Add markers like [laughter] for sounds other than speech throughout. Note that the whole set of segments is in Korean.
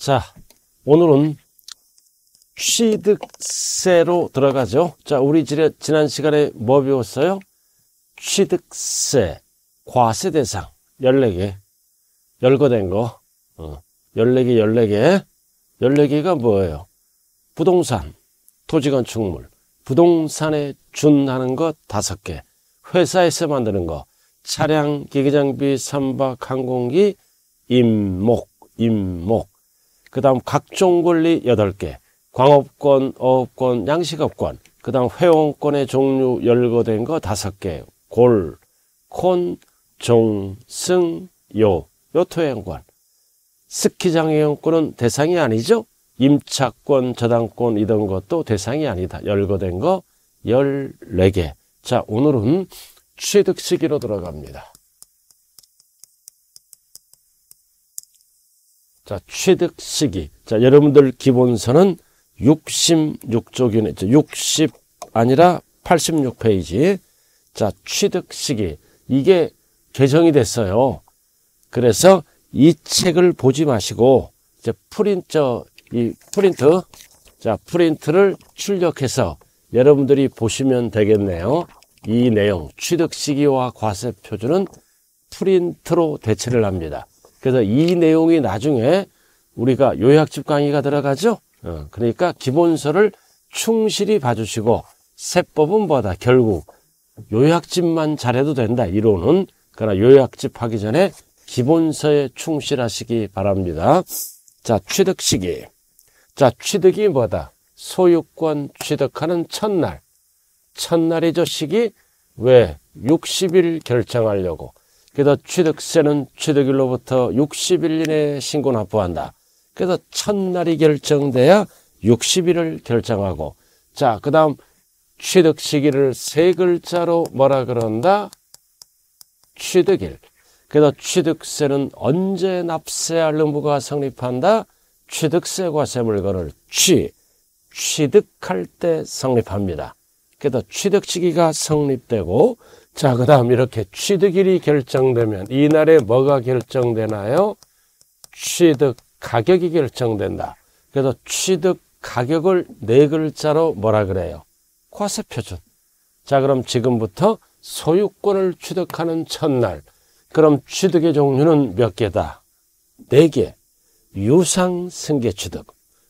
자, 오늘은 취득세로 들어가죠. 자, 우리 지난 시간에 뭐 배웠어요? 취득세, 과세 대상 14개, 1 0거된 거, 어, 14개, 14개, 14개가 뭐예요? 부동산, 토지건축물, 부동산에 준하는 것 5개, 회사에서 만드는 거, 차량, 기계장비, 선박, 항공기, 임목, 임목. 그 다음 각종 권리 여덟 개 광업권, 어업권, 양식업권, 그 다음 회원권의 종류 열거된 거 다섯 개 골, 콘, 종, 승, 요, 요토회원권. 스키장 회원권은 대상이 아니죠? 임차권, 저당권 이런 것도 대상이 아니다. 열거된 거 열네 개 자, 오늘은 취득 시기로 들어갑니다. 자, 취득 시기. 자, 여러분들 기본서는 66쪽이네. 60 아니라 86페이지. 자, 취득 시기. 이게 개정이 됐어요. 그래서 이 책을 보지 마시고, 이제 프린터, 이 프린트, 자, 프린트를 출력해서 여러분들이 보시면 되겠네요. 이 내용, 취득 시기와 과세 표준은 프린트로 대체를 합니다. 그래서 이 내용이 나중에 우리가 요약집 강의가 들어가죠. 어, 그러니까 기본서를 충실히 봐주시고 세법은 뭐다 결국 요약집만 잘해도 된다 이론은 그러나 요약집 하기 전에 기본서에 충실하시기 바랍니다. 자 취득 시기 자 취득이 뭐다 소유권 취득하는 첫날 첫날이저 시기 왜 60일 결정하려고 그래서 취득세는 취득일로부터 60일 이내 에 신고 납부한다. 그래서 첫날이 결정돼야 60일을 결정하고 자, 그 다음 취득 시기를 세 글자로 뭐라 그런다? 취득일. 그래서 취득세는 언제 납세할 의무가 성립한다? 취득세 과세 물건을 취, 취득할 때 성립합니다. 그래서 취득 시기가 성립되고 자, 그 다음 이렇게 취득일이 결정되면 이날에 뭐가 결정되나요? 취득 가격이 결정된다. 그래서 취득 가격을 네 글자로 뭐라 그래요? 과세 표준. 자, 그럼 지금부터 소유권을 취득하는 첫날. 그럼 취득의 종류는 몇 개다? 네 개. 유상 승계 취득,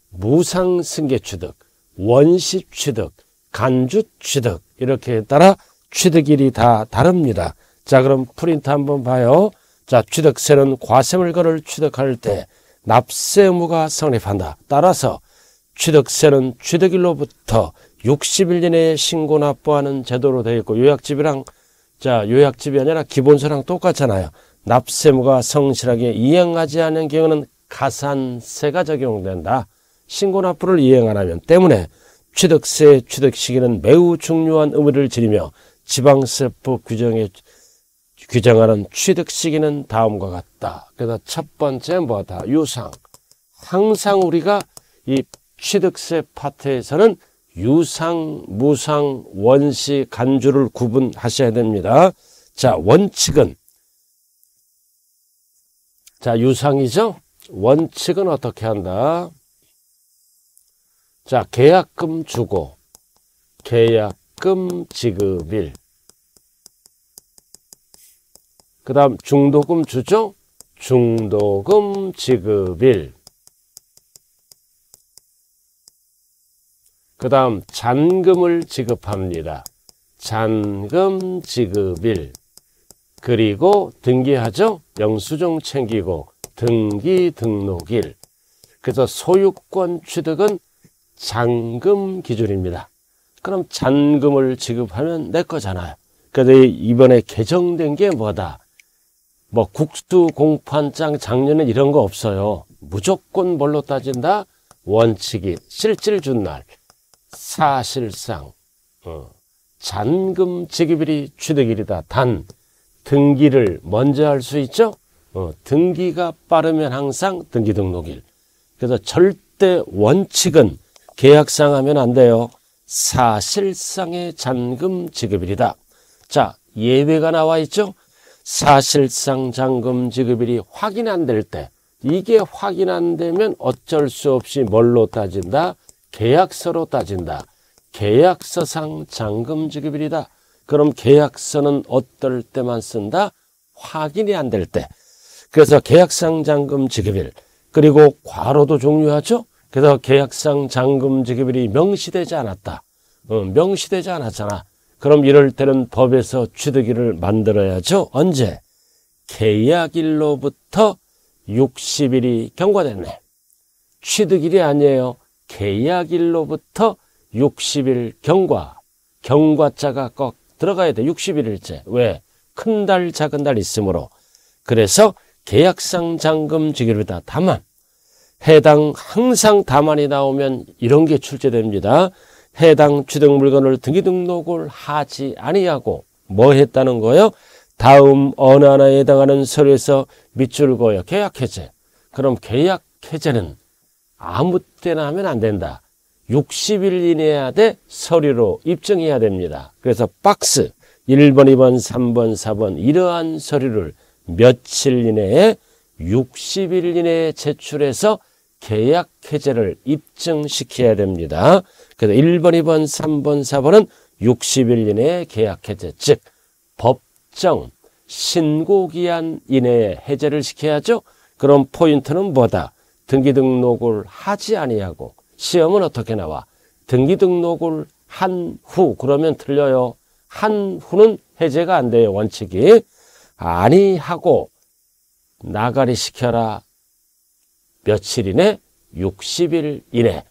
무상 승계 취득, 원시 취득, 간주 취득. 이렇게 따라 취득일이 다 다릅니다. 자 그럼 프린트 한번 봐요. 자 취득세는 과세물건을 취득할 때 납세 의무가 성립한다. 따라서 취득세는 취득일로부터 60일 이내에 신고 납부하는 제도로 되어 있고 요약집이랑 자 요약집이 아니라 기본서랑 똑같잖아요. 납세무가 의 성실하게 이행하지 않은 경우는 가산세가 적용된다. 신고 납부를 이행 안 하면 때문에 취득세 취득 시기는 매우 중요한 의무를 지니며 지방세포 규정에 규정하는 취득 시기는 다음과 같다. 그래서 첫번째 뭐다? 유상. 항상 우리가 이 취득세 파트에서는 유상, 무상, 원시, 간주를 구분하셔야 됩니다. 자, 원칙은 자, 유상이죠? 원칙은 어떻게 한다? 자, 계약금 주고 계약금 지급일 그 다음 중도금 주죠? 중도금 지급일. 그 다음 잔금을 지급합니다. 잔금 지급일. 그리고 등기하죠? 영수증 챙기고 등기 등록일. 그래서 소유권 취득은 잔금 기준입니다. 그럼 잔금을 지급하면 내 거잖아요. 그래서 이번에 개정된 게 뭐다? 뭐 국수 공판장 작년엔 이런 거 없어요. 무조건 뭘로 따진다? 원칙이 실질 준 날. 사실상 어, 잔금 지급일이 취득일이다. 단 등기를 먼저 할 수 있죠. 어, 등기가 빠르면 항상 등기 등록일. 그래서 절대 원칙은 계약상 하면 안 돼요. 사실상의 잔금 지급일이다. 자 예외가 나와 있죠. 사실상 잔금 지급일이 확인 안 될 때 이게 확인 안 되면 어쩔 수 없이 뭘로 따진다? 계약서로 따진다. 계약서상 잔금 지급일이다. 그럼 계약서는 어떨 때만 쓴다? 확인이 안 될 때. 그래서 계약상 잔금 지급일 그리고 과로도 종료하죠. 그래서 계약상 잔금 지급일이 명시되지 않았다. 어, 명시되지 않았잖아. 그럼 이럴 때는 법에서 취득일을 만들어야죠. 언제? 계약일로부터 60일이 경과됐네. 취득일이 아니에요. 계약일로부터 60일 경과. 경과자가 꼭 들어가야 돼. 61일째. 왜? 큰 달, 작은 달 있으므로. 그래서 계약상 잔금 지급이다. 다만, 해당 항상 다만이 나오면 이런 게 출제됩니다. 해당 취득 물건을 등기 등록을 하지 아니하고 뭐 했다는 거요? 다음 어느 하나에 해당하는 서류에서 밑줄 그어요. 계약 해제. 그럼 계약 해제는 아무 때나 하면 안 된다. 60일 이내야 돼 서류로 입증해야 됩니다. 그래서 박스 1번, 2번, 3번, 4번 이러한 서류를 며칠 이내에 60일 이내에 제출해서 계약 해제를 입증시켜야 됩니다. 그래서 1번, 2번, 3번, 4번은 60일 이내에 계약 해제, 즉 법정 신고기한 이내에 해제를 시켜야죠. 그럼 포인트는 뭐다? 등기 등록을 하지 아니하고 시험은 어떻게 나와? 등기 등록을 한 후 그러면 틀려요. 한 후는 해제가 안 돼요. 원칙이 아니하고 나가리 시켜라. 며칠 이내? 60일 이내.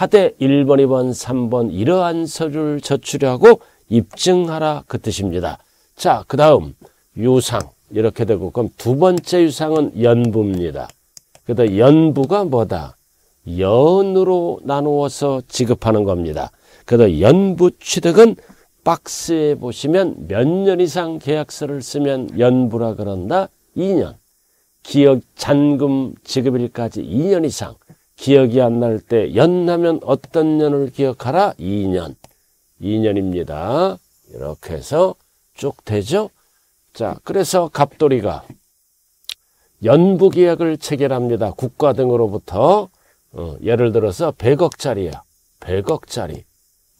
하되 1번, 2번, 3번 이러한 서류를 제출하고 입증하라 그 뜻입니다. 자, 그 다음 유상 이렇게 되고 그럼 두 번째 유상은 연부입니다. 그래서 연부가 뭐다? 연으로 나누어서 지급하는 겁니다. 그래서 연부 취득은 박스에 보시면 몇 년 이상 계약서를 쓰면 연부라 그런다? 2년. 기억 잔금 지급일까지 2년 이상. 기억이 안 날 때 연하면 어떤 년을 기억하라? 2년. 2년입니다. 이렇게 해서 쭉 되죠? 자, 그래서 갑돌이가 연부 계약을 체결합니다. 국가 등으로부터 어, 예를 들어서 100억짜리야. 100억짜리.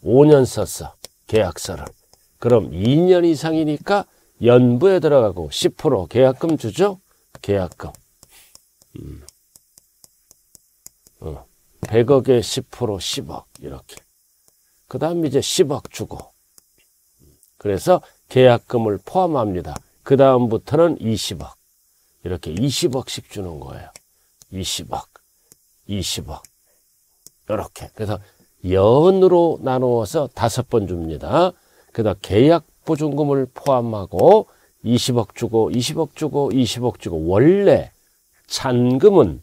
5년 썼어. 계약서를. 그럼 2년 이상이니까 연부에 들어가고 10% 계약금 주죠? 계약금. 음. 100억에 10% 10억 이렇게 그 다음 이제 10억 주고 그래서 계약금을 포함합니다 그 다음부터는 20억 이렇게 20억씩 주는 거예요 20억 20억 이렇게 그래서 연으로 나누어서 다섯 번 줍니다 그다음 계약 보증금을 포함하고 20억 주고 20억 주고 20억 주고 원래 잔금은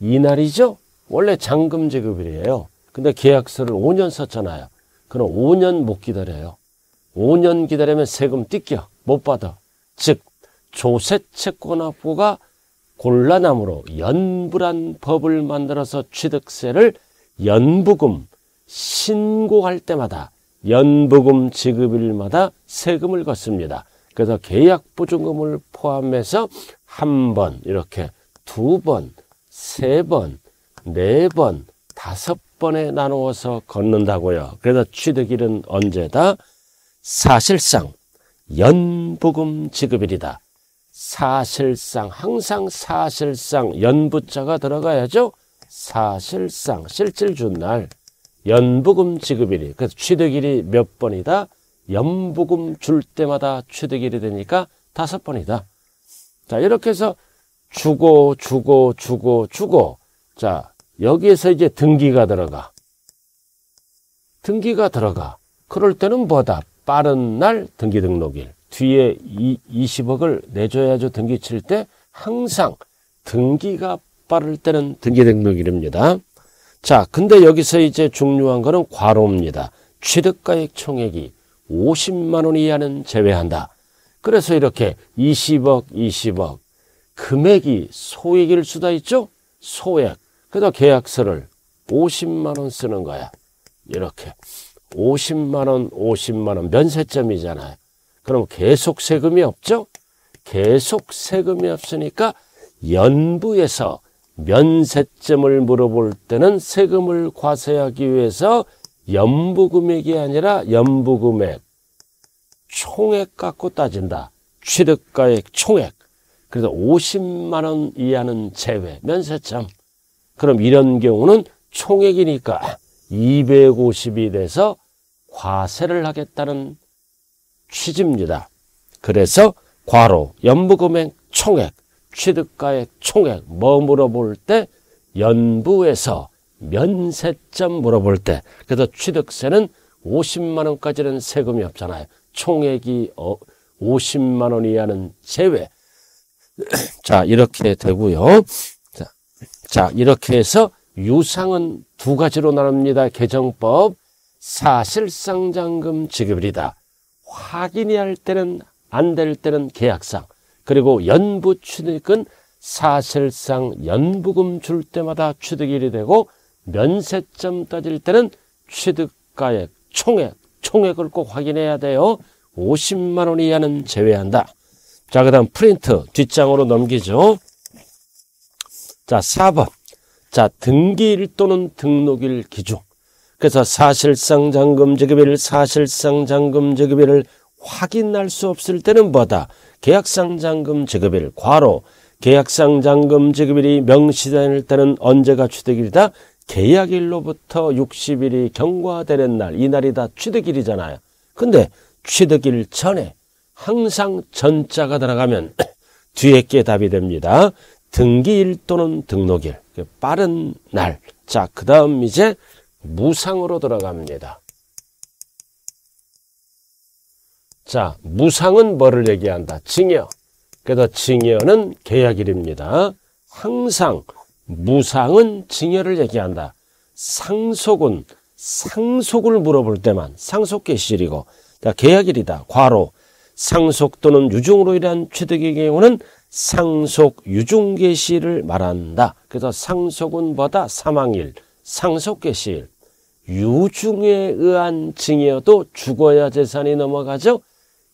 이날이죠 원래 잔금 지급일이에요. 근데 계약서를 5년 썼잖아요. 그럼 5년 못 기다려요. 5년 기다리면 세금 뜯겨. 못 받아. 즉, 조세 채권 확보가 곤란함으로 연불한 법을 만들어서 취득세를 연부금 신고할 때마다 연부금 지급일마다 세금을 걷습니다. 그래서 계약 보증금을 포함해서 한 번, 이렇게 두 번, 세 번, 네번 다섯 번에 나누어서 걷는다고요. 그래서 취득일은 언제다? 사실상 연부금 지급일이다. 사실상 항상 사실상 연부자가 들어가야죠. 사실상 실질 준 날 연부금 지급일이 그래서 취득일이 몇 번이다? 연부금 줄 때마다 취득일이 되니까 다섯 번이다. 자 이렇게 해서 주고 주고 주고 주고 자 여기에서 이제 등기가 들어가. 등기가 들어가. 그럴 때는 뭐다? 빠른 날 등기 등록일. 뒤에 이, 20억을 내줘야죠. 등기 칠 때 항상 등기가 빠를 때는 등기 등록일입니다. 자, 근데 여기서 이제 중요한 거는 과로입니다. 취득가액 총액이 50만 원 이하는 제외한다. 그래서 이렇게 20억, 20억 금액이 소액일 수도 있죠. 소액. 그래서 계약서를 50만원 쓰는 거야. 이렇게. 50만원, 50만원 면세점이잖아요. 그럼 계속 세금이 없죠? 계속 세금이 없으니까 연부에서 면세점을 물어볼 때는 세금을 과세하기 위해서 연부금액이 아니라 연부금액 총액 갖고 따진다. 취득가액 총액. 그래서 50만 원 이하는 제외. 면세점. 그럼 이런 경우는 총액이니까 250이 돼서 과세를 하겠다는 취지입니다. 그래서 과로, 연부금액 총액, 취득가액 총액 뭐 물어볼 때 연부에서 면세점 물어볼 때 그래서 취득세는 50만 원까지는 세금이 없잖아요. 총액이 50만 원 이하는 제외. 자 이렇게 되고요. 자, 이렇게 해서 유상은 두 가지로 나눕니다. 개정법. 사실상 잔금 지급이다. 확인이 할 때는 안 될 때는 계약상. 그리고 연부 취득은 사실상 연부금 줄 때마다 취득일이 되고 면세점 따질 때는 취득가액, 총액, 총액을 꼭 확인해야 돼요. 50만 원 이하는 제외한다. 자, 그 다음 프린트 뒷장으로 넘기죠. 자, 4번. 자, 등기일 또는 등록일 기준. 그래서 사실상 잔금지급일 사실상 잔금지급일을 확인할 수 없을 때는 뭐다? 계약상 잔금지급일 과로. 계약상 잔금지급일이 명시될 때는 언제가 취득일이다? 계약일로부터 60일이 경과되는 날, 이날이 다 취득일이잖아요. 근데 취득일 전에 항상 전자가 들어가면 [clears throat] 뒤에 게 답이 됩니다. 등기일 또는 등록일 그 빠른 날. 자, 그 다음 이제 무상으로 들어갑니다. 자, 무상은 뭐를 얘기한다? 증여. 그래서 증여는 계약일입니다. 항상 무상은 증여를 얘기한다. 상속은 상속을 물어볼 때만 상속 계실이고 계약일이다. 과로 상속 또는 유종으로 인한 취득의 경우는 상속 유중계시를 말한다. 그래서 상속은 보다 사망일, 상속계시일, 유중에 의한 증여도 죽어야 재산이 넘어가죠.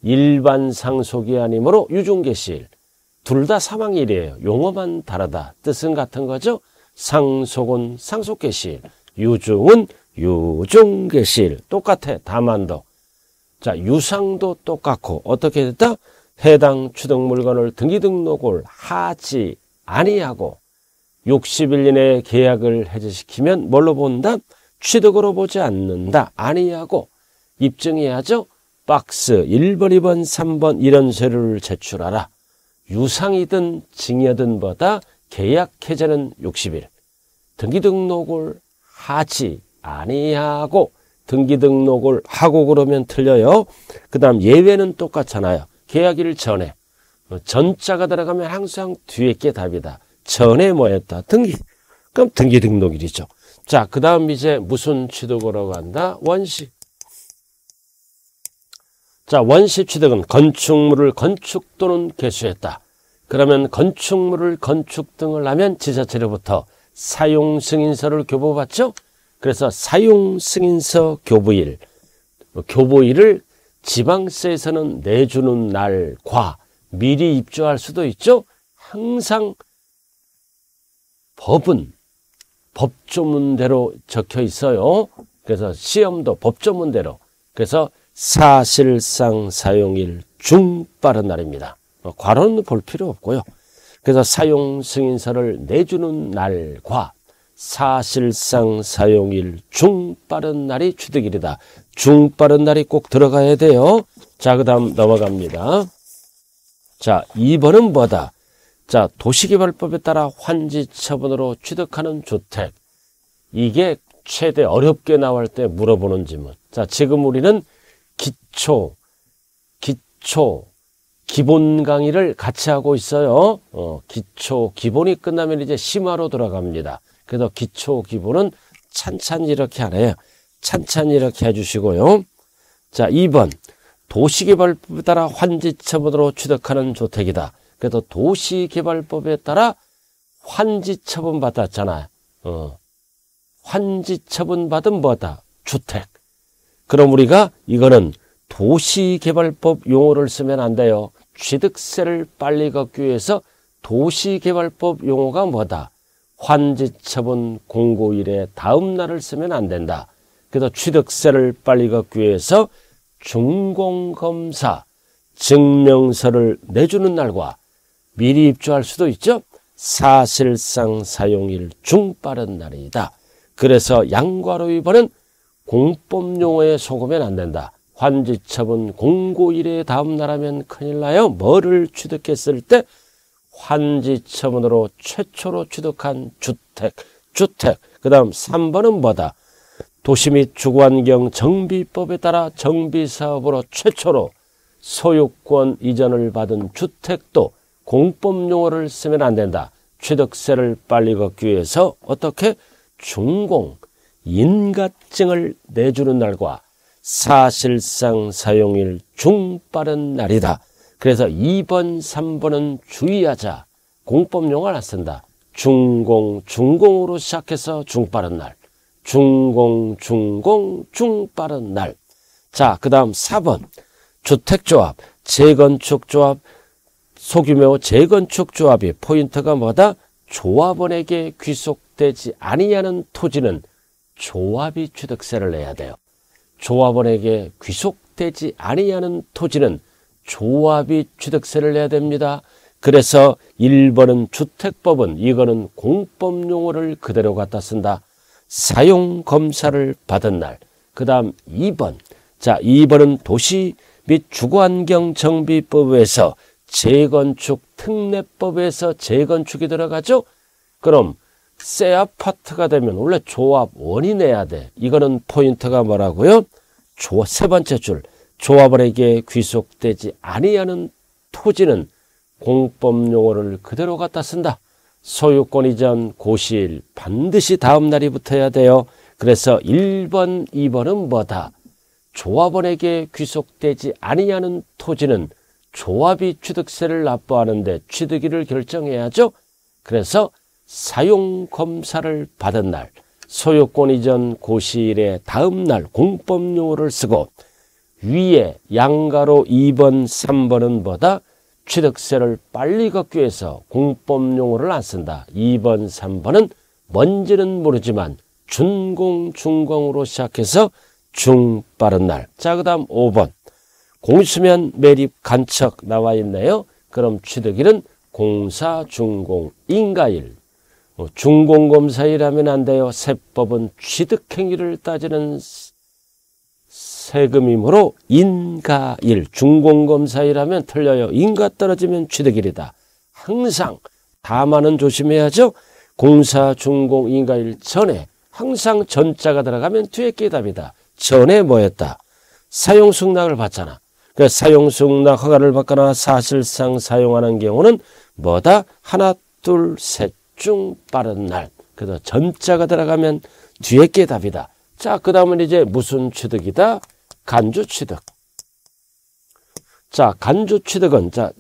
일반 상속이 아니므로 유중계시일, 둘다 사망일이에요. 용어만 다르다. 뜻은 같은 거죠. 상속은 상속계시일, 유중은 유중계시일. 똑같아. 다만 도 자, 유상도 똑같고 어떻게 됐다? 해당 취득 물건을 등기등록을 하지 아니하고 60일 이내에 계약을 해제시키면 뭘로 본다? 취득으로 보지 않는다. 아니하고 입증해야죠. 박스 1번, 2번, 3번 이런 서류를 제출하라. 유상이든 증여든 보다 계약 해제는 60일. 등기등록을 하지 아니하고 등기등록을 하고 그러면 틀려요. 그 다음 예외는 똑같잖아요. 계약일 전에 뭐 전자가 들어가면 항상 뒤에 게 답이다. 전에 뭐였다? 등기. 그럼 등기 등록일이죠. 자, 그 다음 이제 무슨 취득으로 간다? 원시. 자, 원시 취득은 건축물을 건축 또는 개수했다. 그러면 건축물을 건축 등을 하면 지자체로부터 사용 승인서를 교부받죠. 그래서 사용 승인서 교부일, 뭐 교부일을 지방세에서는 내주는 날과 미리 입주할 수도 있죠. 항상 법은 법조문대로 적혀 있어요. 그래서 시험도 법조문대로. 그래서 사실상 사용일 중 빠른 날입니다. 뭐 과로는볼 필요 없고요. 그래서 사용 승인서를 내주는 날과 사실상 사용일 중빠른 날이 취득일이다. 중빠른 날이 꼭 들어가야 돼요. 자, 그 다음 넘어갑니다. 자, 2번은 뭐다? 자, 도시개발법에 따라 환지 처분으로 취득하는 주택. 이게 최대 어렵게 나올 때 물어보는 질문. 자, 지금 우리는 기초, 기초, 기본 강의를 같이 하고 있어요. 어, 기초, 기본이 끝나면 이제 심화로 들어갑니다. 그래서 기초 기본은 찬찬히 이렇게 하래요. 찬찬히 이렇게 해주시고요. 자, 2번. 도시개발법에 따라 환지처분으로 취득하는 주택이다 그래서 도시개발법에 따라 환지처분 받았잖아요. 어. 환지처분 받은 뭐다? 주택. 그럼 우리가 이거는 도시개발법 용어를 쓰면 안 돼요. 취득세를 빨리 걷기 위해서 도시개발법 용어가 뭐다? 환지처분 공고일에 다음 날을 쓰면 안 된다. 그래서 취득세를 빨리 걷기 위해서 중공검사 증명서를 내주는 날과 미리 입주할 수도 있죠. 사실상 사용일 중 빠른 날이다. 그래서 양과로 이번은 공법 용어에 속으면 안 된다. 환지처분 공고일에 다음 날하면 큰일 나요. 뭐를 취득했을 때 환지처분으로 최초로 취득한 주택, 주택. 그 다음 3번은 뭐다? 도시 및 주거환경 정비법에 따라 정비사업으로 최초로 소유권 이전을 받은 주택도 공법 용어를 쓰면 안 된다. 취득세를 빨리 걷기 위해서 어떻게 중공, 인가증을 내주는 날과 사실상 사용일 중빠른 날이다. 그래서 2번, 3번은 주의하자. 공법 용어안 쓴다. 중공, 중공으로 시작해서 중빠른 날. 중공, 중공, 중빠른 날. 자, 그 다음 4번. 주택조합, 재건축조합, 소규모 재건축조합이 포인트가 뭐다? 조합원에게 귀속되지 아니하는 토지는 조합이 취득세를 내야 돼요. 조합원에게 귀속되지 아니하는 토지는 조합이 취득세를 내야 됩니다. 그래서 1번은 주택법은 이거는 공법 용어를 그대로 갖다 쓴다. 사용 검사를 받은 날. 그 다음 2번. 자, 2번은 도시 및 주거환경 정비법에서 재건축 특례법에서 재건축이 들어가죠. 그럼 새 아파트가 되면 원래 조합원이 내야 돼. 이거는 포인트가 뭐라고요? 조, 세 번째 줄. 조합원에게 귀속되지 아니하는 토지는 공법 용어를 그대로 갖다 쓴다. 소유권 이전 고시일 반드시 다음 날이 붙어야 돼요. 그래서 1번, 2번은 뭐다? 조합원에게 귀속되지 아니하는 토지는 조합이 취득세를 납부하는데 취득일을 결정해야죠. 그래서 사용 검사를 받은 날, 소유권 이전 고시일의 다음 날 공법 용어를 쓰고 위에 양가로 2번, 3번은 뭐다? 취득세를 빨리 걷기 위해서 공법 용어를 안 쓴다. 2번, 3번은 뭔지는 모르지만 준공, 중공으로 시작해서 중 빠른 날. 자, 그 다음 5번. 공수면 매립 간척 나와 있네요. 그럼 취득일은 공사, 중공, 인가일. 어, 중공검사일 하면 안 돼요. 세법은 취득행위를 따지는 세금이므로 인가일 중공검사일하면 틀려요. 인가 떨어지면 취득일이다. 항상 다만은 조심해야죠. 공사 중공 인가일 전에 항상 전자가 들어가면 뒤에 깨답이다. 전에 뭐였다. 사용 승낙을 받잖아. 그 사용 승낙 허가를 받거나 사실상 사용하는 경우는 뭐다 하나 둘 셋 중 빠른 날. 그래서 전자가 들어가면 뒤에 깨답이다. 자, 그 다음은 이제 무슨 취득이다? 간주 취득. 자, 간주 취득은, 자,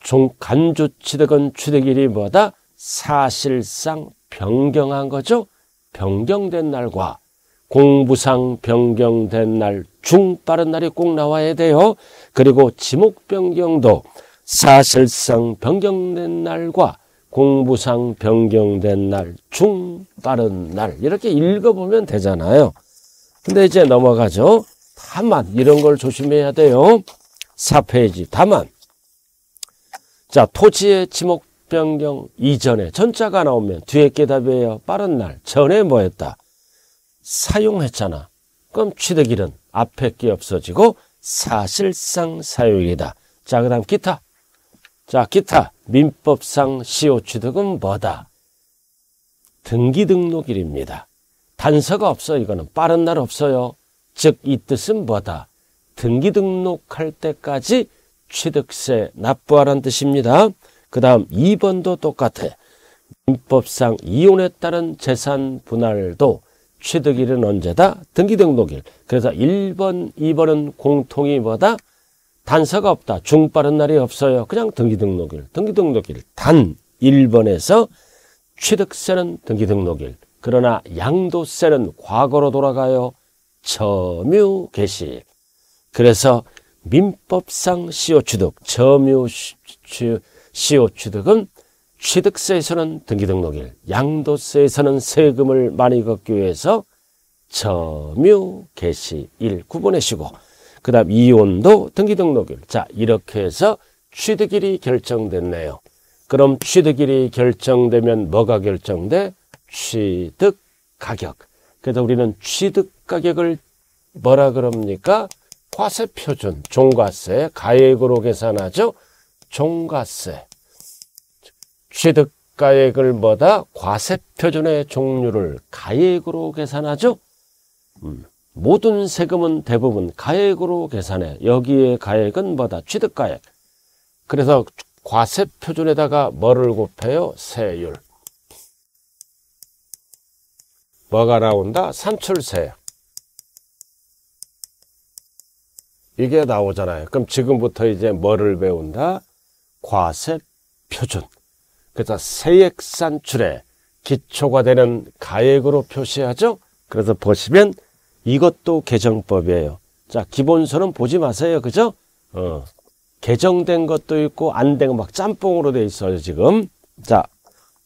종, 간주 취득은 취득일이 뭐다? 사실상 변경한 거죠? 변경된 날과 공부상 변경된 날, 중 빠른 날이 꼭 나와야 돼요. 그리고 지목 변경도 사실상 변경된 날과 공부상 변경된 날, 중 빠른 날 이렇게 읽어보면 되잖아요. 근데 이제 넘어가죠. 다만 이런 걸 조심해야 돼요. 4페이지 다만 자 토지의 지목 변경 이전에 전자가 나오면 뒤에 깨답이에요. 빠른 날 전에 뭐였다? 사용했잖아. 그럼 취득일은 앞에 게 없어지고 사실상 사용이다. 자, 그 다음 기타. 자, 기타. 민법상 시효 취득은 뭐다? 등기 등록일입니다. 단서가 없어. 이거는 빠른 날 없어요. 즉이 뜻은 뭐다? 등기 등록할 때까지 취득세 납부하란 뜻입니다. 그 다음 2번도 똑같아. 민법상 이혼에 따른 재산 분할도 취득일은 언제다? 등기 등록일. 그래서 1번, 2번은 공통이 뭐다? 단서가 없다. 중빠른 날이 없어요. 그냥 등기 등록일. 등기 등록일. 단 1번에서 취득세는 등기 등록일. 그러나 양도세는 과거로 돌아가요. 점유 개시. 그래서 민법상 시효 취득, 점유 시효 취득은 취득세에서는 등기등록일, 양도세에서는 세금을 많이 걷기 위해서 점유 개시일 구분해시고 그 다음 이혼도 등기등록일 자 이렇게 해서 취득일이 결정됐네요 그럼 취득일이 결정되면 뭐가 결정돼? 취득가격 그래서 우리는 취득 가격을 뭐라 그럽니까? 과세 표준, 종과세, 가액으로 계산하죠. 종과세. 취득 가액을 뭐다? 과세 표준의 종류를 가액으로 계산하죠. 음. 모든 세금은 대부분 가액으로 계산해. 여기에 가액은 뭐다? 취득 가액. 그래서 과세 표준에다가 뭐를 곱해요? 세율. 뭐가 나온다? 산출세. 이게 나오잖아요. 그럼 지금부터 이제 뭐를 배운다? 과세 표준. 그래서 세액 산출의 기초가 되는 가액으로 표시하죠. 그래서 보시면 이것도 개정법이에요. 자, 기본서는 보지 마세요. 그죠? 어. 개정된 것도 있고 안 된 거 막 짬뽕으로 돼 있어요, 지금. 자,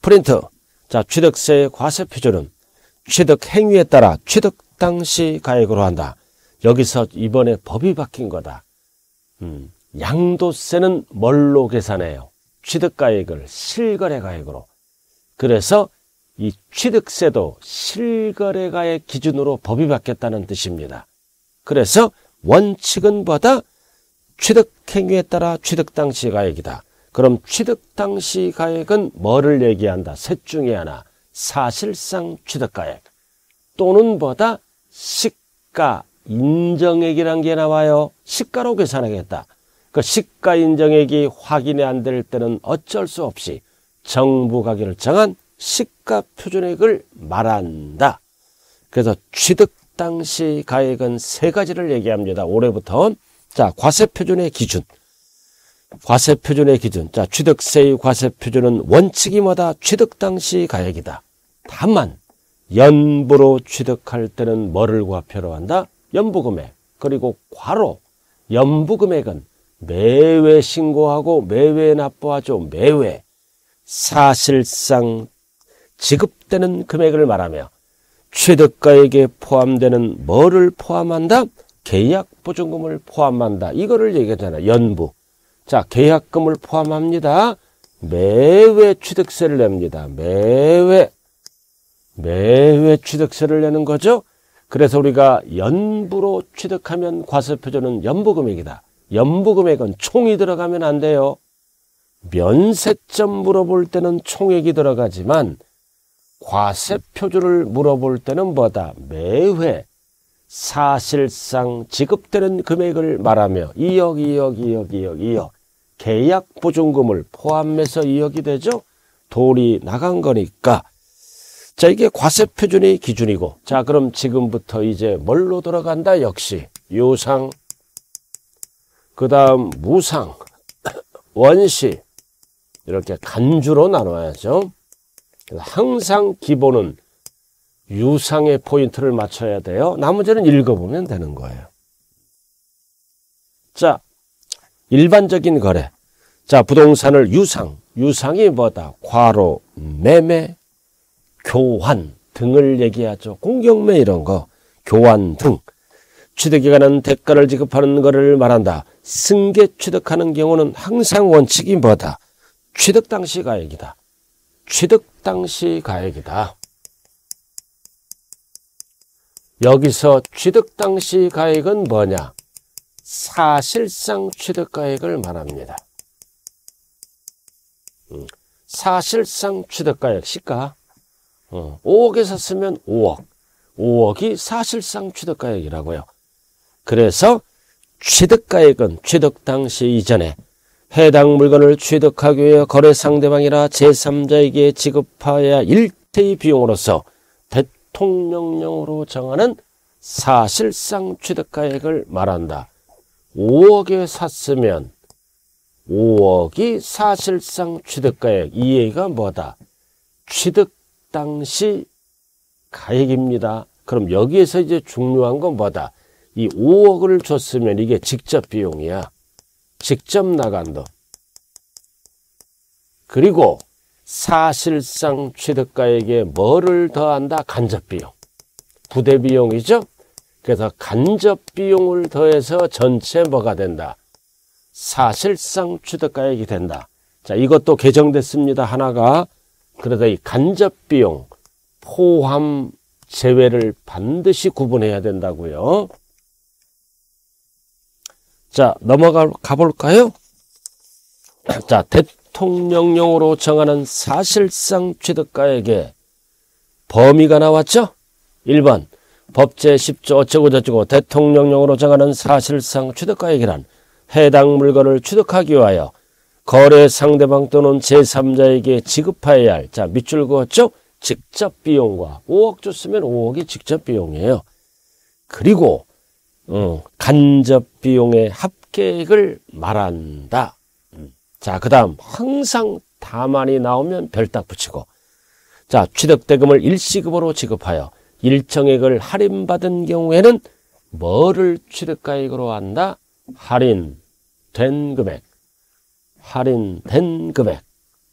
프린트. 자, 취득세 과세 표준은 취득 행위에 따라 취득 당시 가액으로 한다. 여기서 이번에 법이 바뀐 거다. 음, 양도세는 뭘로 계산해요? 취득가액을 실거래가액으로. 그래서 이 취득세도 실거래가액 기준으로 법이 바뀌었다는 뜻입니다. 그래서 원칙은 보다 취득행위에 따라 취득 당시 가액이다. 그럼 취득 당시 가액은 뭐를 얘기한다? 셋 중에 하나. 사실상 취득가액 또는 보다 시가 인정액이란 게 나와요. 시가로 계산하겠다. 그 시가 인정액이 확인이 안 될 때는 어쩔 수 없이 정부 가격을 정한 시가 표준액을 말한다. 그래서 취득 당시 가액은 세 가지를 얘기합니다. 올해부터 자 과세 표준의 기준 과세 표준의 기준. 자, 취득세의 과세 표준은 원칙이마다 취득 당시 가액이다. 다만 연부로 취득할 때는 뭐를 과표로 한다? 연부금액. 그리고 과로 연부금액은 매회 신고하고 매회 납부하죠. 매회. 사실상 지급되는 금액을 말하며 취득가액에 포함되는 뭐를 포함한다? 계약 보증금을 포함한다. 이거를 얘기하잖아요. 연부. 자, 계약금을 포함합니다. 매회 취득세를 냅니다. 매회. 매회 취득세를 내는 거죠. 그래서 우리가 연부로 취득하면 과세표준은 연부금액이다. 연부금액은 총이 들어가면 안 돼요. 면세점 물어볼 때는 총액이 들어가지만 과세표준을 물어볼 때는 뭐다? 매회 사실상 지급되는 금액을 말하며 2억, 2억, 2억, 2억, 2억 계약 보증금을 포함해서 2억이 되죠. 돌이 나간 거니까 자 이게 과세 표준의 기준이고 자 그럼 지금부터 이제 뭘로 들어간다 역시 요상 그 다음 무상 [coughs] 원시 이렇게 간주로 나눠야죠 항상 기본은 유상의 포인트를 맞춰야 돼요. 나머지는 읽어보면 되는 거예요. 자, 일반적인 거래. 자, 부동산을 유상. 유상이 뭐다? 과로, 매매, 교환 등을 얘기하죠. 공경매 이런 거, 교환 등. 취득기간은 대가를 지급하는 거를 말한다. 승계 취득하는 경우는 항상 원칙이 뭐다? 취득 당시 가액이다. 취득 당시 가액이다. 여기서 취득 당시 가액은 뭐냐? 사실상 취득 가액을 말합니다. 음, 사실상 취득 가액 시가 5억에 어, 샀으면 5억 5억이 사실상 취득 가액이라고요. 그래서 취득 가액은 취득 당시 이전에 해당 물건을 취득하기 위해 거래 상대방이나 제3자에게 지급하여 일태의 비용으로서 통명령으로 정하는 사실상 취득가액을 말한다. 5억에 샀으면 5억이 사실상 취득가액. 이 얘기가 뭐다? 취득 당시 가액입니다. 그럼 여기에서 이제 중요한 건 뭐다? 이 5억을 줬으면 이게 직접 비용이야. 직접 나간 돈. 그리고 사실상 취득가액에 뭐를 더한다? 간접비용. 부대비용이죠? 그래서 간접비용을 더해서 전체 뭐가 된다? 사실상 취득가액이 된다. 자, 이것도 개정됐습니다. 하나가. 그래서 이 간접비용, 포함, 제외를 반드시 구분해야 된다고요. 자, 넘어가 볼까요? [clears throat] 자, 대출. 대통령령으로 정하는 사실상 취득가액에 범위가 나왔죠? 1번 법제 10조 어쩌고저쩌고 대통령령으로 정하는 사실상 취득가액이란 해당 물건을 취득하기 위하여 거래 상대방 또는 제3자에게 지급하야 할, 자 밑줄 그었죠? 직접 비용과 5억 줬으면 5억이 직접 비용이에요. 그리고 음, 간접 비용의 합계액을 말한다. 자, 그 다음 항상 다만이 나오면 별딱 붙이고 자, 취득대금을 일시급으로 지급하여 일정액을 할인받은 경우에는 뭐를 취득가액으로 한다? 할인된 금액, 할인된 금액,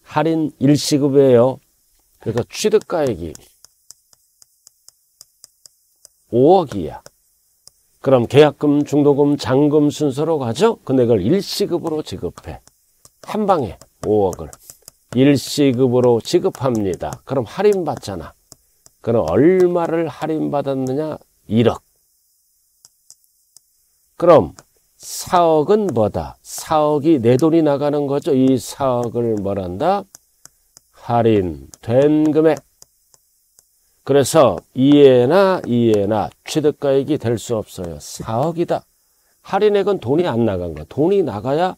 할인 일시급이에요. 그래서 취득가액이 5억이야. 그럼 계약금, 중도금, 잔금 순서로 가죠? 근데 그걸 일시급으로 지급해. 한 방에 5억을 일시급으로 지급합니다. 그럼 할인 받잖아. 그럼 얼마를 할인 받았느냐? 1억. 그럼 4억은 뭐다? 4억이 내 돈이 나가는 거죠. 이 4억을 뭐란다? 할인된 금액. 그래서 이해나 이해나 취득가액이 될 수 없어요. 4억이다. 할인액은 돈이 안 나간 거야. 돈이 나가야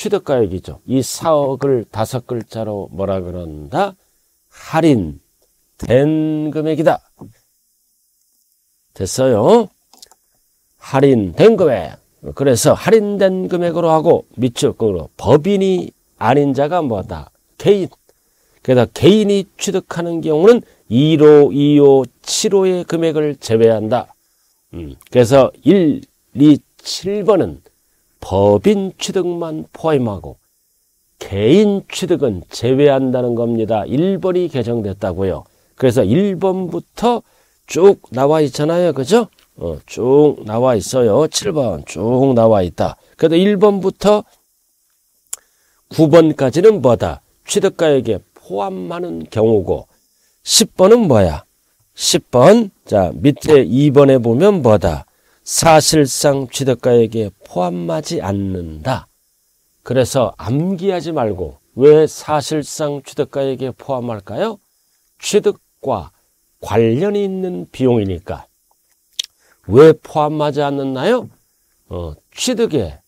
취득가액이죠. 이 4억을 다섯 글자로 뭐라 그런다? 할인된 금액이다. 됐어요? 할인된 금액. 그래서 할인된 금액으로 하고 밑줄거로 법인이 아닌 자가 뭐다? 개인. 게다가 개인이 취득하는 경우는 1호, 2호, 7호의 금액을 제외한다. 음, 그래서 1, 2, 7번은 법인 취득만 포함하고 개인 취득은 제외한다는 겁니다. 1번이 개정됐다고요. 그래서 1번부터 쭉 나와 있잖아요. 그죠? 어, 쭉 나와 있어요. 7번 쭉 나와 있다. 그래도 1번부터 9번까지는 뭐다? 취득가액에 포함하는 경우고 10번은 뭐야? 10번 자 밑에 2번에 보면 뭐다? 사실상 취득가에게 포함하지 않는다. 그래서 암기하지 말고 왜 사실상 취득가에게 포함할까요? 취득과 관련이 있는 비용이니까. 왜 포함하지 않았나요? 어, 취득에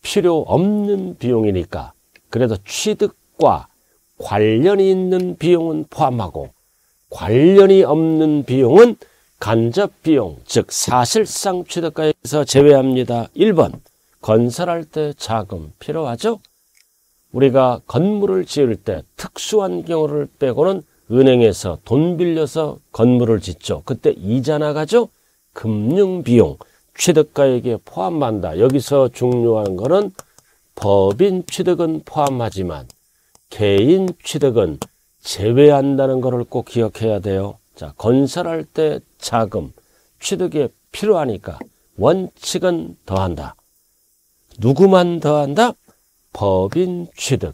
필요 없는 비용이니까. 그래도 취득과 관련이 있는 비용은 포함하고 관련이 없는 비용은 간접비용 즉 사실상 취득가에서 제외합니다. 1번 건설할 때 자금 필요하죠? 우리가 건물을 지을 때 특수한 경우를 빼고는 은행에서 돈 빌려서 건물을 짓죠. 그때 이자 나가죠? 금융비용, 취득가액에 포함한다. 여기서 중요한 거는 법인 취득은 포함하지만 개인 취득은 제외한다는 것을 꼭 기억해야 돼요. 자, 건설할 때 자금, 취득에 필요하니까 원칙은 더한다. 누구만 더한다? 법인 취득.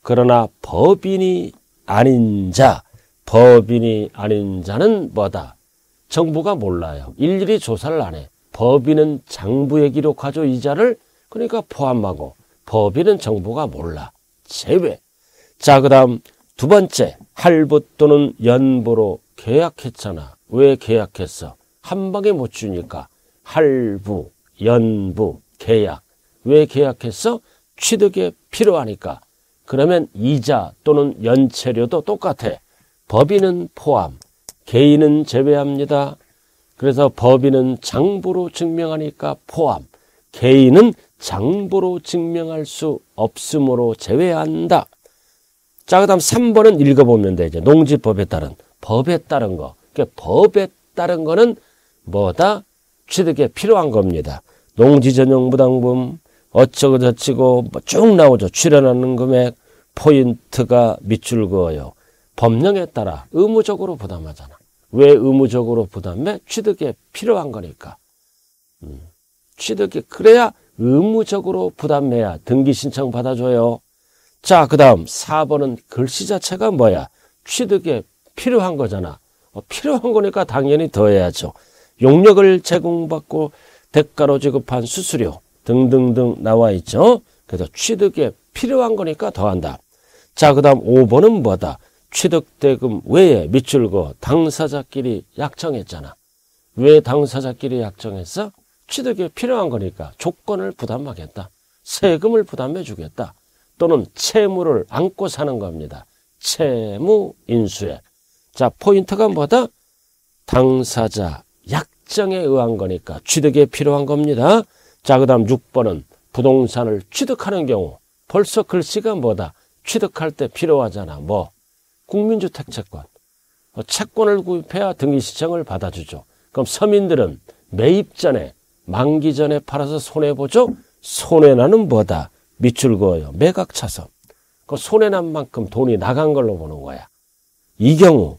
그러나 법인이 아닌 자, 법인이 아닌 자는 뭐다? 정부가 몰라요. 일일이 조사를 안 해. 법인은 장부에 기록하죠. 이자를. 그러니까 포함하고 법인은 정부가 몰라. 제외. 자, 그 다음 두 번째 할부 또는 연부로 계약했잖아. 왜 계약했어? 한 방에 못 주니까 할부, 연부, 계약. 왜 계약했어? 취득에 필요하니까. 그러면 이자 또는 연체료도 똑같아. 법인은 포함, 개인은 제외합니다. 그래서 법인은 장부로 증명하니까 포함, 개인은 장부로 증명할 수 없으므로 제외한다. 자, 그 다음 3번은 읽어보면 돼. 이 농지법에 따른. 법에 따른 거. 그러니까 법에 따른 거는 뭐다? 취득에 필요한 겁니다. 농지 전용 부담금, 어쩌고 저쩌고 뭐 쭉 나오죠. 출연하는 금액, 포인트가 밑줄 그어요. 법령에 따라 의무적으로 부담하잖아. 왜 의무적으로 부담해? 취득에 필요한 거니까. 음. 취득이 그래야 의무적으로 부담해야 등기 신청 받아줘요. 자, 그 다음 4번은 글씨 자체가 뭐야? 취득에 필요한 거잖아. 어, 필요한 거니까 당연히 더 해야죠. 용역을 제공받고 대가로 지급한 수수료 등등등 나와 있죠. 그래서 취득에 필요한 거니까 더한다. 자, 그 다음 5번은 뭐다? 취득대금 외에 밑줄 거 당사자끼리 약정했잖아. 왜 당사자끼리 약정했어? 취득에 필요한 거니까 조건을 부담하겠다. 세금을 부담해 주겠다. 또는 채무를 안고 사는 겁니다. 채무 인수에. 자, 포인트가 뭐다? 당사자 약정에 의한 거니까 취득에 필요한 겁니다. 자, 그 다음 6번은 부동산을 취득하는 경우 벌써 글씨가 뭐다? 취득할 때 필요하잖아. 뭐? 국민주택 채권. 뭐 채권을 구입해야 등기 시청을 받아주죠. 그럼 서민들은 매입 전에 만기 전에 팔아서 손해보죠. 손해나는 뭐다? 밑줄 그어요. 매각 차서. 그 손해난 만큼 돈이 나간 걸로 보는 거야. 이 경우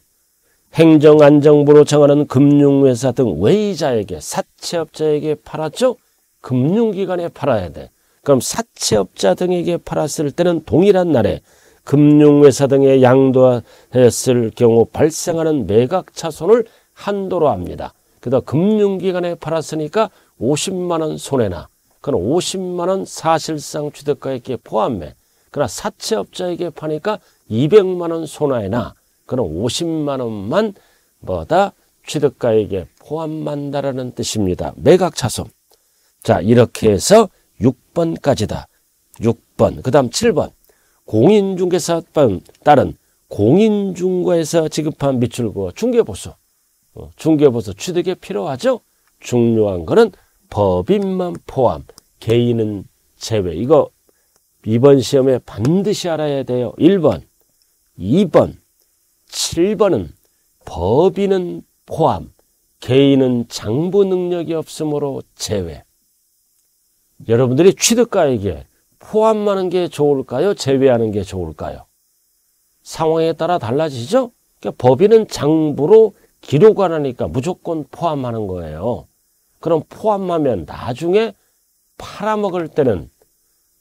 행정안정부로 정하는 금융회사 등 외자에게 의 사채업자에게 팔았죠? 금융기관에 팔아야 돼. 그럼 사채업자 등에게 팔았을 때는 동일한 날에 금융회사 등에 양도했을 경우 발생하는 매각차손을 한도로 합니다. 그다 금융기관에 팔았으니까 50만원 손해나 그건 50만원 사실상 취득가액에 포함해 그러나 사채업자에게 파니까 200만원 손해나 그는 50만 원만 뭐다 취득가액에 포함한다라는 뜻입니다. 매각차손. 자 이렇게 해서 6번까지다. 6번 그 다음 7번 공인중개사 법 따른 공인중과에서 지급한 미출고 중개보수 어, 중개보수 취득에 필요하죠. 중요한 거는 법인만 포함 개인은 제외 이거 이번 시험에 반드시 알아야 돼요. 1번 2번 7번은 법인은 포함, 개인은 장부 능력이 없으므로 제외. 여러분들이 취득가에게 포함하는 게 좋을까요? 제외하는 게 좋을까요? 상황에 따라 달라지죠? 그러니까 법인은 장부로 기록하라니까 무조건 포함하는 거예요. 그럼 포함하면 나중에 팔아먹을 때는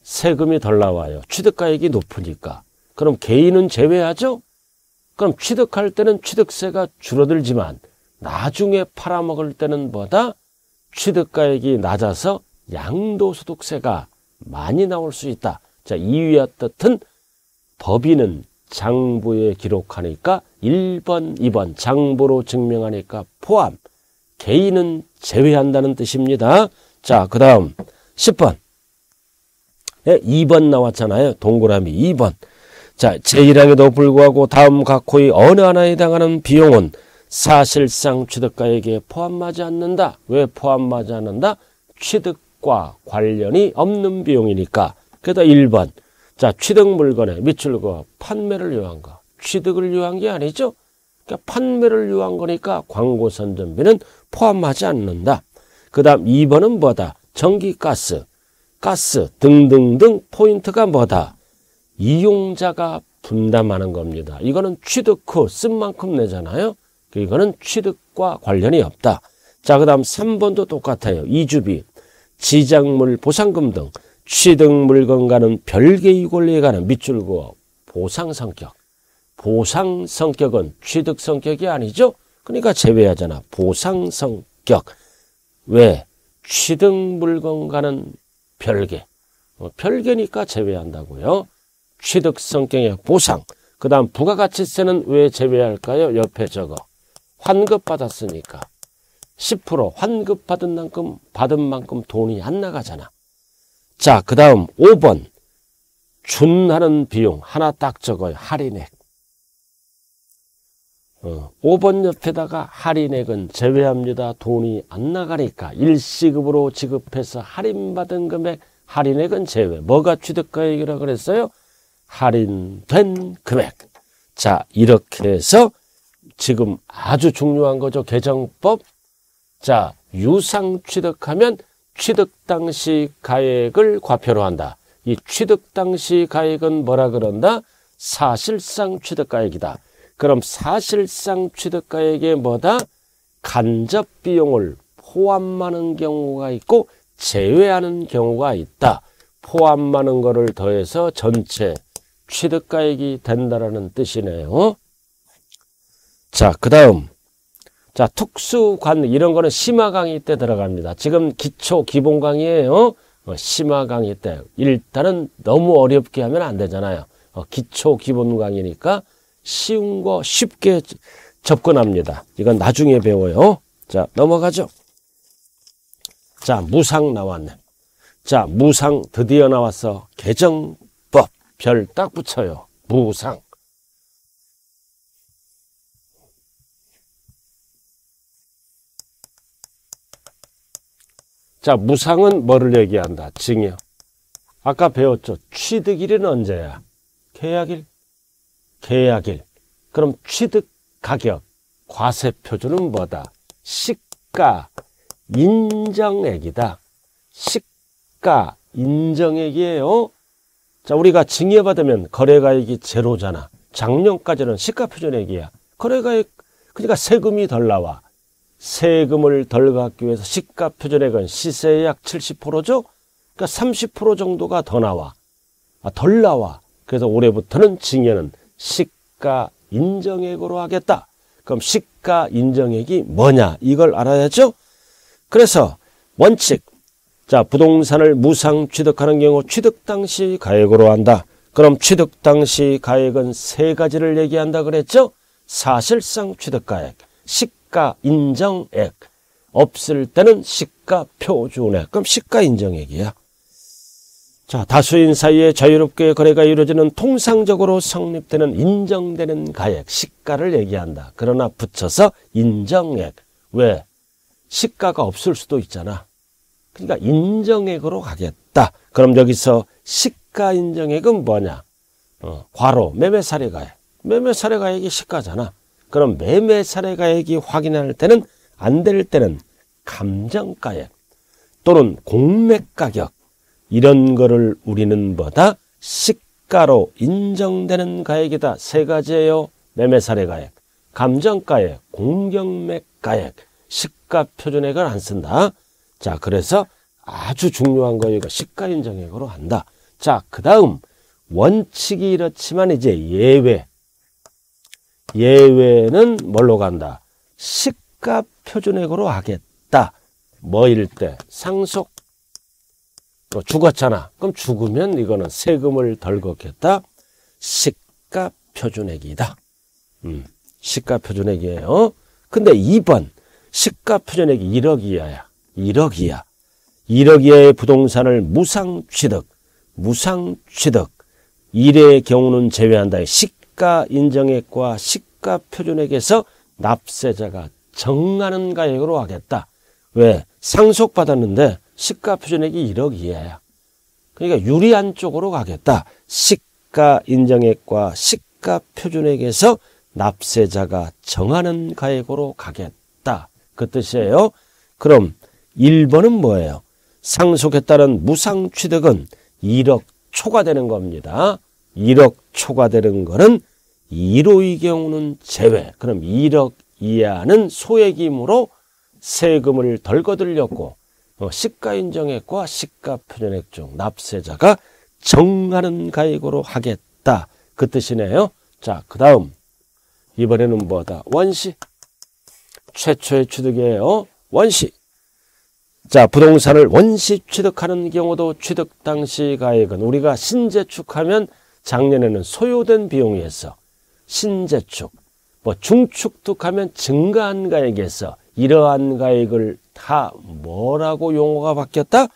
세금이 덜 나와요. 취득가액이 높으니까. 그럼 개인은 제외하죠? 그럼 취득할 때는 취득세가 줄어들지만 나중에 팔아먹을 때는 보다 취득가액이 낮아서 양도소득세가 많이 나올 수 있다. 자, 이유와 뜻은 법인은 장부에 기록하니까 1번, 2번 장부로 증명하니까 포함, 개인은 제외한다는 뜻입니다. 자, 그 다음 10번. 2번 나왔잖아요. 동그라미 2번. 자, 제1항에도 불구하고 다음 각호의 어느 하나에 해당하는 비용은 사실상 취득가에게 포함하지 않는다. 왜 포함하지 않는다? 취득과 관련이 없는 비용이니까. 그래서 1번. 자, 취득 물건의 밑줄 과 판매를 요한 거. 취득을 요한 게 아니죠. 그러니까 판매를 요한 거니까 광고 선전비는 포함하지 않는다. 그 다음 2번은 뭐다? 전기, 가스, 가스 등등등 포인트가 뭐다? 이용자가 분담하는 겁니다. 이거는 취득 후쓴 만큼 내잖아요. 이거는 취득과 관련이 없다. 자, 그 다음 3번도 똑같아요. 이주비, 지작물 보상금 등 취득 물건과는 별개의 권리에 관한 밑줄 그어 보상 성격. 보상 성격은 취득 성격이 아니죠. 그러니까 제외하잖아. 보상 성격. 왜? 취득 물건과는 별개. 어, 별개니까 제외한다고요. 취득 성격의 보상, 그 다음 부가가치세는 왜 제외할까요? 옆에 저거. 환급 받았으니까. 10% 환급 받은 만큼, 받은 만큼 돈이 안 나가잖아. 자, 그 다음 5번. 준하는 비용 하나 딱 적어요. 할인액. 어, 5번 옆에다가 할인액은 제외합니다. 돈이 안 나가니까 일시급으로 지급해서 할인받은 금액 할인액은 제외. 뭐가 취득가액이라 고 그랬어요? 할인된 금액. 자, 이렇게 해서 지금 아주 중요한 거죠. 개정법. 자, 유상 취득하면 취득 당시 가액을 과표로 한다. 이 취득 당시 가액은 뭐라 그런다? 사실상 취득 가액이다. 그럼 사실상 취득 가액에 뭐다? 간접 비용을 포함하는 경우가 있고 제외하는 경우가 있다. 포함하는 거를 더해서 전체 취득가액이 된다라는 뜻이네요. 자, 그 다음. 자, 특수관, 이런 거는 심화 강의 때 들어갑니다. 지금 기초 기본 강의예요. 어, 심화 강의 때. 일단은 너무 어렵게 하면 안 되잖아요. 어, 기초 기본 강의니까 쉬운 거 쉽게 접근합니다. 이건 나중에 배워요. 자, 넘어가죠. 자, 무상 나왔네. 자, 무상 드디어 나왔어. 개정 별딱 붙여요. 무상. 자, 무상은 뭐를 얘기한다? 증여. 아까 배웠죠. 취득일은 언제야? 계약일. 계약일. 그럼 취득 가격, 과세 표준은 뭐다? 시가 인정액이다. 시가 인정액이에요. 자, 우리가 증여받으면 거래가액이 제로잖아. 작년까지는 시가표준액이야. 거래가액, 그러니까 세금이 덜 나와. 세금을 덜 받기 위해서 시가표준액은 시세의 약 70%죠? 그러니까 30% 정도가 더 나와. 아, 덜 나와. 그래서 올해부터는 증여는 시가 인정액으로 하겠다. 그럼 시가 인정액이 뭐냐? 이걸 알아야죠? 그래서 원칙, 자, 부동산을 무상 취득하는 경우 취득 당시 가액으로 한다. 그럼 취득 당시 가액은 세 가지를 얘기한다 그랬죠? 사실상 취득 가액, 시가 인정액, 없을 때는 시가 표준액. 그럼 시가 인정액이야. 자, 다수인 사이에 자유롭게 거래가 이루어지는 통상적으로 성립되는 인정되는 가액, 시가를 얘기한다. 그러나 붙여서 인정액. 왜? 시가가 없을 수도 있잖아. 그러니까 인정액으로 가겠다. 그럼 여기서 시가 인정액은 뭐냐? 어, 과로 매매 사례가액. 매매 사례가액이 시가잖아. 그럼 매매 사례가액이 확인할 때는 안 될 때는 감정가액 또는 공매가격 이런 거를 우리는 뭐다? 시가로 인정되는 가액이다. 세 가지예요. 매매 사례가액, 감정가액, 공경매가액, 시가표준액을 안 쓴다. 자, 그래서 아주 중요한 거 이거 시가인정액으로 한다. 자, 그 다음 원칙이 이렇지만 이제 예외. 예외는 뭘로 간다? 시가 표준액으로 하겠다. 뭐일 때? 상속. 죽었잖아. 그럼 죽으면 이거는 세금을 덜 걷겠다. 시가 표준액이다. 음, 시가 표준액이에요. 근데 2번 시가 표준액이 1억 이하야. 1억 이하, 1억 이하의 부동산을 무상 취득, 무상 취득, 1의 경우는 제외한다. 시가 인정액과 시가 표준액에서 납세자가 정하는 가액으로 하겠다. 왜? 상속받았는데 시가 표준액이 1억 이하야. 그러니까 유리한 쪽으로 가겠다. 시가 인정액과 시가 표준액에서 납세자가 정하는 가액으로 가겠다. 그 뜻이에요. 그럼 1번은 뭐예요? 상속에 따른 무상 취득은 1억 초과 되는 겁니다. 1억 초과 되는 거는 1호의 경우는 제외. 그럼 1억 이하는 소액이므로 세금을 덜 거들렸고 어, 시가인정액과 시가표준액중 납세자가 정하는 가액으로 하겠다. 그 뜻이네요. 자, 그 다음 이번에는 뭐다? 원시. 최초의 취득이에요. 원시. 자, 부동산을 원시 취득하는 경우도 취득 당시 가액은 우리가 신재축하면 작년에는 소요된 비용에서 신재축, 뭐중축득하면 증가한 가액에서 이러한 가액을 다 뭐라고 용어가 바뀌었다?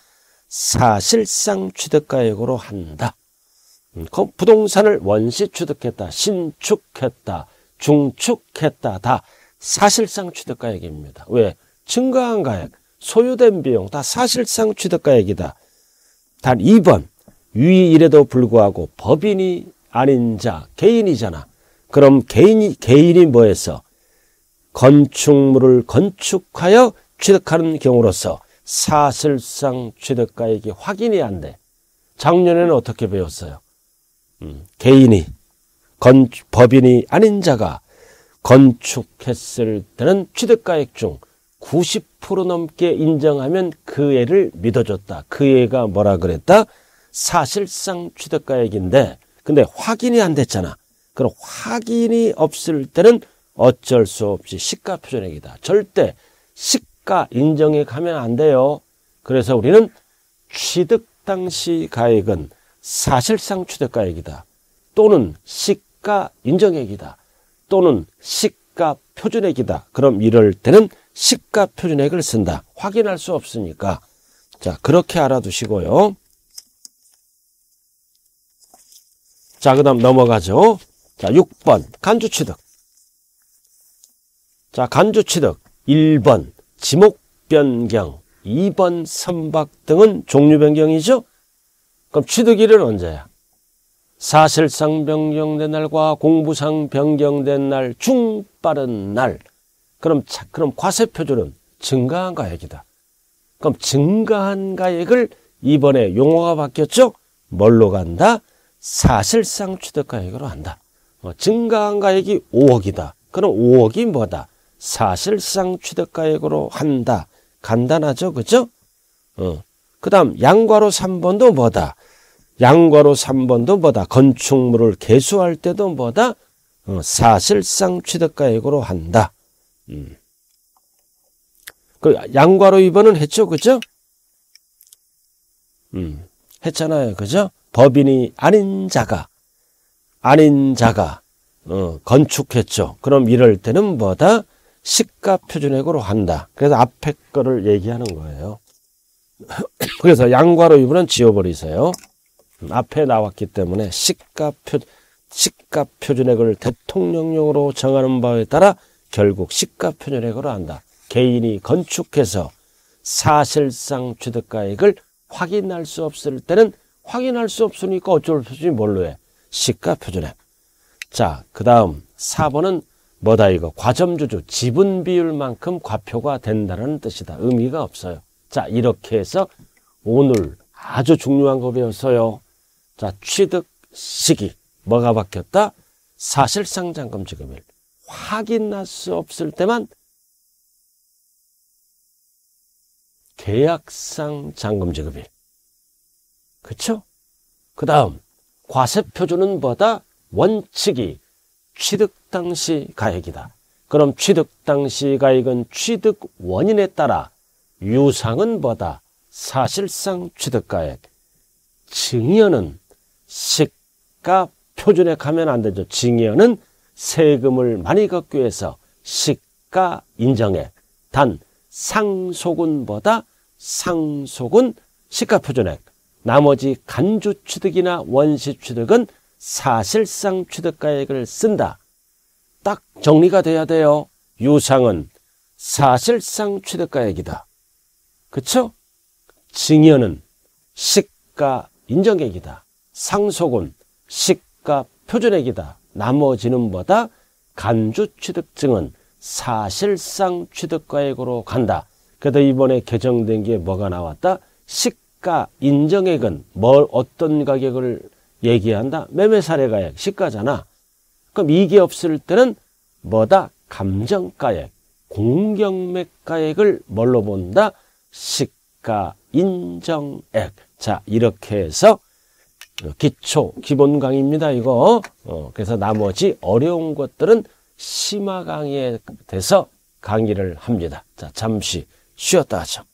사실상 취득가액으로 한다. 음, 그 부동산을 원시 취득했다, 신축했다, 중축했다 다 사실상 취득가액입니다. 왜? 증가한 가액. 소요된 비용 다 사실상 취득가액이다. 단 2번 유의일에도 불구하고 법인이 아닌 자 개인이잖아. 그럼 개인이 개인이 뭐해서 건축물을 건축하여 취득하는 경우로서 사실상 취득가액이 확인이 안 돼. 작년에는 어떻게 배웠어요? 음, 개인이 건 법인이 아닌 자가 건축했을 때는 취득가액 중90% 넘게 인정하면 그 애를 믿어줬다. 그 애가 뭐라 그랬다? 사실상 취득가액인데 근데 확인이 안 됐잖아. 그럼 확인이 없을 때는 어쩔 수 없이 시가표준액이다. 절대 시가 인정액 하면 안 돼요. 그래서 우리는 취득 당시 가액은 사실상 취득가액이다. 또는 시가 인정액이다. 또는 시가 표준액이다. 그럼 이럴 때는 시가 표준액을 쓴다. 확인할 수 없으니까. 자, 그렇게 알아두시고요. 자, 그 다음 넘어가죠. 자, 6번. 간주취득. 자, 간주취득. 1번. 지목변경. 2번. 선박 등은 종류변경이죠? 그럼 취득일은 언제야? 사실상 변경된 날과 공부상 변경된 날 중 빠른 날. 그럼, 차, 그럼 과세표준은 증가한 가액이다. 그럼 증가한 가액을 이번에 용어가 바뀌었죠? 뭘로 간다? 사실상 취득가액으로 한다. 어, 증가한 가액이 5억이다. 그럼 5억이 뭐다? 사실상 취득가액으로 한다. 간단하죠? 그죠? 어. 그 다음 양과로 3번도 뭐다? 양과로 3번도 뭐다? 건축물을 개수할 때도 뭐다? 어, 사실상 취득가액으로 한다. 음. 그 양과로 입원은 했죠, 그죠? 음, 했잖아요, 그죠? 법인이 아닌 자가, 아닌 자가, 어, 건축했죠. 그럼 이럴 때는 뭐다? 시가 표준액으로 한다. 그래서 앞에 거를 얘기하는 거예요. [coughs] 그래서 양과로 입은 원 지워버리세요. 앞에 나왔기 때문에 시가 표, 시가 표준액을 대통령령으로 정하는 바에 따라 결국 시가 표준액으로 한다. 개인이 건축해서 사실상 취득가액을 확인할 수 없을 때는 확인할 수 없으니까 어쩔 수 없이 뭘로 해? 시가 표준액. 자, 그 다음 4번은 뭐다 이거? 과점주주 지분 비율만큼 과표가 된다는 뜻이다. 의미가 없어요. 자, 이렇게 해서 오늘 아주 중요한 거 배웠어요. 자, 취득 시기. 뭐가 바뀌었다? 사실상 잔금 지급일. 확인할 수 없을 때만 계약상 잔금 지급일. 그렇그 다음 과세표준은 뭐다? 원칙이 취득 당시 가액이다. 그럼 취득 당시 가액은 취득 원인에 따라 유상은 뭐다? 사실상 취득 가액. 증여는 시가 표준에 가면 안 되죠. 증여는 세금을 많이 걷기 위해서 시가 인정해. 단 상속은보다 상속은 시가표준액. 나머지 간주 취득이나 원시 취득은 사실상 취득가액을 쓴다. 딱 정리가 돼야 돼요. 유상은 사실상 취득가액이다. 그쵸? 증여는 시가 인정액이다. 상속은 시가 표준액이다. 나머지는 뭐다? 간주 취득증은 사실상 취득가액으로 간다. 그래서 이번에 개정된 게 뭐가 나왔다? 시가 인정액은 뭘 어떤 가격을 얘기한다? 매매 사례가액 시가잖아. 그럼 이게 없을 때는 뭐다? 감정가액, 공경매가액을 뭘로 본다? 시가 인정액. 자 이렇게 해서 기초, 기본 강의입니다, 이거. 어, 그래서 나머지 어려운 것들은 심화 강의에 대해서 강의를 합니다. 자, 잠시 쉬었다 하죠.